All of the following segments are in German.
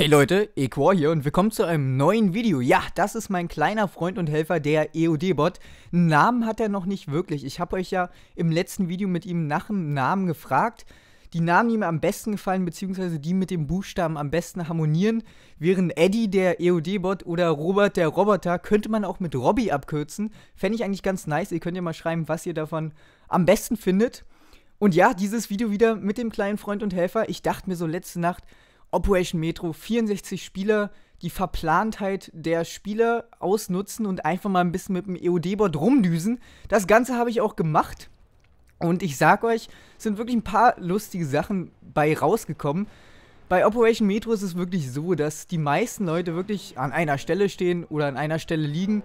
Hey Leute, Equor hier und willkommen zu einem neuen Video. Ja, das ist mein kleiner Freund und Helfer, der EOD-Bot. Namen hat er noch nicht wirklich. Ich habe euch ja im letzten Video mit ihm nach dem Namen gefragt. Die Namen, die mir am besten gefallen, beziehungsweise die mit dem Buchstaben am besten harmonieren, wären Eddie, der EOD-Bot, oder Robert, der Roboter. Könnte man auch mit Robby abkürzen. Fände ich eigentlich ganz nice. Ihr könnt ja mal schreiben, was ihr davon am besten findet. Und ja, dieses Video wieder mit dem kleinen Freund und Helfer. Ich dachte mir so letzte Nacht, Operation Metro, 64 Spieler, die Verplantheit der Spieler ausnutzen und einfach mal ein bisschen mit dem EOD-Bot rumdüsen. Das Ganze habe ich auch gemacht. Und ich sag euch, es sind wirklich ein paar lustige Sachen bei rausgekommen. Bei Operation Metro ist es wirklich so, dass die meisten Leute wirklich an einer Stelle stehen oder an einer Stelle liegen,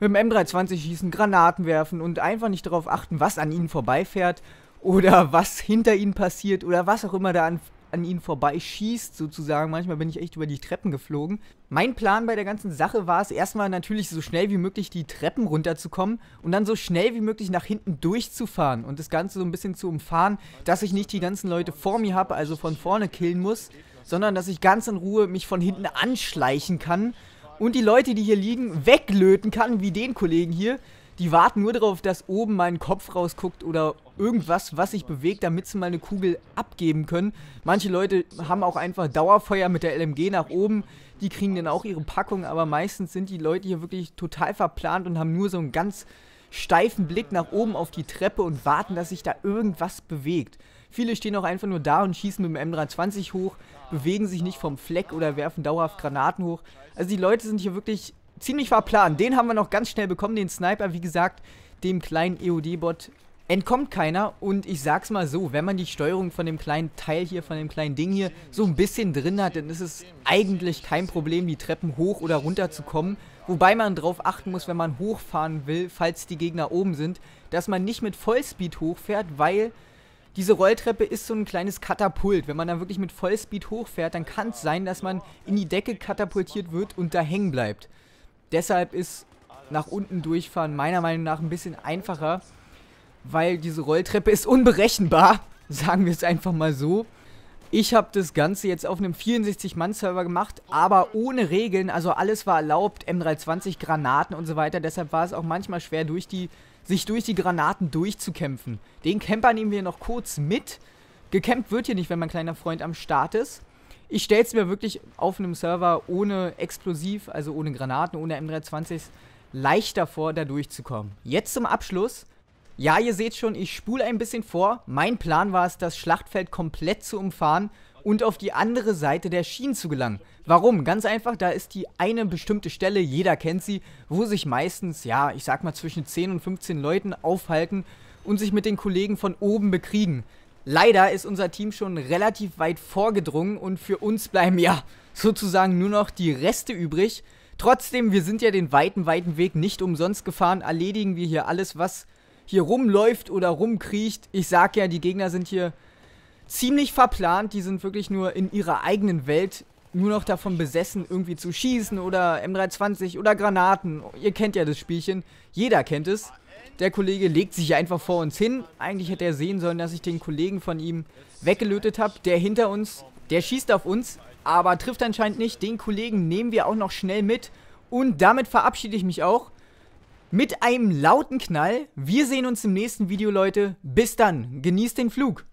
mit dem M320 schießen, Granaten werfen und einfach nicht darauf achten, was an ihnen vorbeifährt oder was hinter ihnen passiert oder was auch immer da an an ihnen vorbeischießt, sozusagen. Manchmal bin ich echt über die Treppen geflogen. Mein Plan bei der ganzen Sache war es, erstmal natürlich so schnell wie möglich die Treppen runterzukommen und dann so schnell wie möglich nach hinten durchzufahren und das Ganze so ein bisschen zu umfahren, dass ich nicht die ganzen Leute vor mir habe, also von vorne killen muss, sondern dass ich ganz in Ruhe mich von hinten anschleichen kann und die Leute, die hier liegen, weglöten kann, wie den Kollegen hier. Die warten nur darauf, dass oben mein Kopf rausguckt oder irgendwas, was sich bewegt, damit sie mal eine Kugel abgeben können. Manche Leute haben auch einfach Dauerfeuer mit der LMG nach oben. Die kriegen dann auch ihre Packung, aber meistens sind die Leute hier wirklich total verplant und haben nur so einen ganz steifen Blick nach oben auf die Treppe und warten, dass sich da irgendwas bewegt. Viele stehen auch einfach nur da und schießen mit dem M320 hoch, bewegen sich nicht vom Fleck oder werfen dauerhaft Granaten hoch. Also die Leute sind hier wirklich ziemlich verplant. Den haben wir noch ganz schnell bekommen, den Sniper, wie gesagt, dem kleinen EOD-Bot entkommt keiner und ich sag's mal so, wenn man die Steuerung von dem kleinen Teil hier, von dem kleinen Ding hier so ein bisschen drin hat, dann ist es eigentlich kein Problem, die Treppen hoch oder runter zu kommen. Wobei man darauf achten muss, wenn man hochfahren will, falls die Gegner oben sind, dass man nicht mit Vollspeed hochfährt, weil diese Rolltreppe ist so ein kleines Katapult. Wenn man da wirklich mit Vollspeed hochfährt, dann kann es sein, dass man in die Decke katapultiert wird und da hängen bleibt. Deshalb ist nach unten durchfahren meiner Meinung nach ein bisschen einfacher weil diese Rolltreppe ist unberechenbar, sagen wir es einfach mal so. Ich habe das Ganze jetzt auf einem 64-Mann-Server gemacht, aber ohne Regeln, also alles war erlaubt, M320, Granaten und so weiter, deshalb war es auch manchmal schwer, durch die, sich durch die Granaten durchzukämpfen. Den Camper nehmen wir noch kurz mit. Gekämpft wird hier nicht, wenn mein kleiner Freund am Start ist. Ich stelle es mir wirklich auf einem Server ohne Explosiv, also ohne Granaten, ohne M320s, leichter vor, da durchzukommen. Jetzt zum Abschluss ja, ihr seht schon, ich spule ein bisschen vor. Mein Plan war es, das Schlachtfeld komplett zu umfahren und auf die andere Seite der Schienen zu gelangen. Warum? Ganz einfach, da ist die eine bestimmte Stelle, jeder kennt sie, wo sich meistens, ja, ich sag mal zwischen 10 und 15 Leuten aufhalten und sich mit den Kollegen von oben bekriegen. Leider ist unser Team schon relativ weit vorgedrungen und für uns bleiben ja sozusagen nur noch die Reste übrig. Trotzdem, wir sind ja den weiten, weiten Weg nicht umsonst gefahren, erledigen wir hier alles, was hier rumläuft oder rumkriecht. Ich sag ja, die Gegner sind hier ziemlich verplant. Die sind wirklich nur in ihrer eigenen Welt nur noch davon besessen, irgendwie zu schießen oder M320 oder Granaten. Ihr kennt ja das Spielchen. Jeder kennt es. Der Kollege legt sich einfach vor uns hin. Eigentlich hätte er sehen sollen, dass ich den Kollegen von ihm weggelötet habe. Der hinter uns, der schießt auf uns, aber trifft anscheinend nicht. Den Kollegen nehmen wir auch noch schnell mit. Und damit verabschiede ich mich auch mit einem lauten Knall. Wir sehen uns im nächsten Video, Leute. Bis dann. Genießt den Flug.